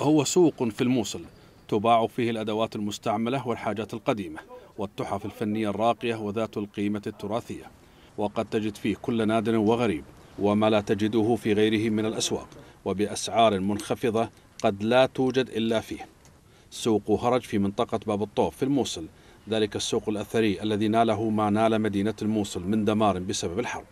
هو سوق في الموصل تباع فيه الأدوات المستعملة والحاجات القديمة والتحف الفنية الراقية وذات القيمة التراثية وقد تجد فيه كل نادر وغريب وما لا تجده في غيره من الأسواق وبأسعار منخفضة قد لا توجد إلا فيه سوق هرج في منطقة باب الطوف في الموصل ذلك السوق الأثري الذي ناله ما نال مدينة الموصل من دمار بسبب الحرب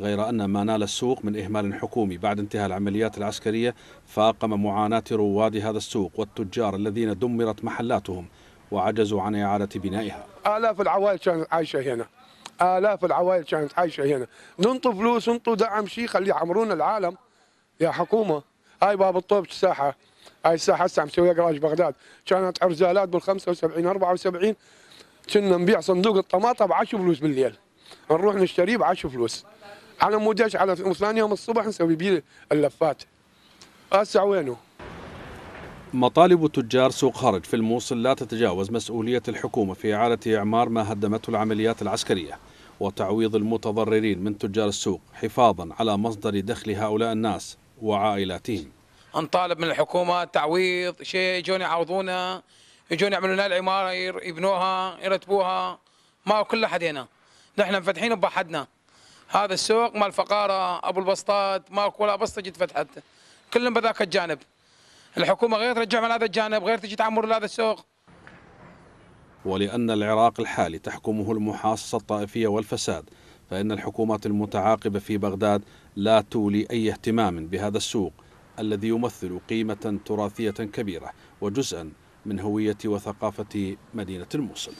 غير أن ما نال السوق من إهمال حكومي بعد انتهاء العمليات العسكرية فأقم معاناة رواد هذا السوق والتجار الذين دمرت محلاتهم وعجزوا عن إعادة بنائها آلاف العوائل كانت عايشة هنا آلاف العوائل كانت عايشة هنا ننطوا فلوس ننطوا دعم شيء خلي عمرون العالم يا حكومة هاي باب الطوب الساحة هاي الساحة هسه عم قراج بغداد كانت عرزالات بال 75 74 كنا نبيع صندوق الطماطم بعشر فلوس بالليل نروح نشتريه بعشر فلوس على ايش على ثاني يوم الصبح نسوي بيه اللفات هسه وينه مطالب تجار سوق خرج في الموصل لا تتجاوز مسؤولية الحكومة في إعادة إعمار ما هدمته العمليات العسكرية وتعويض المتضررين من تجار السوق حفاظا على مصدر دخل هؤلاء الناس وعائلاتهم نطالب من الحكومة تعويض شيء يجون يعوضونا يجون يعملوا لنا العمارة يبنوها يرتبوها ما كل هنا نحن مفتحين بحدنا هذا السوق مال فقاره ابو البسطات ماكو ولا بسطه جت فتحته كلهم بذاك الجانب الحكومه غير ترجع من هذا الجانب غير تجي تعمر لهذا السوق ولان العراق الحالي تحكمه المحاصصه الطائفيه والفساد فان الحكومات المتعاقبه في بغداد لا تولي اي اهتمام بهذا السوق الذي يمثل قيمه تراثيه كبيره وجزءا من هويه وثقافه مدينه الموصل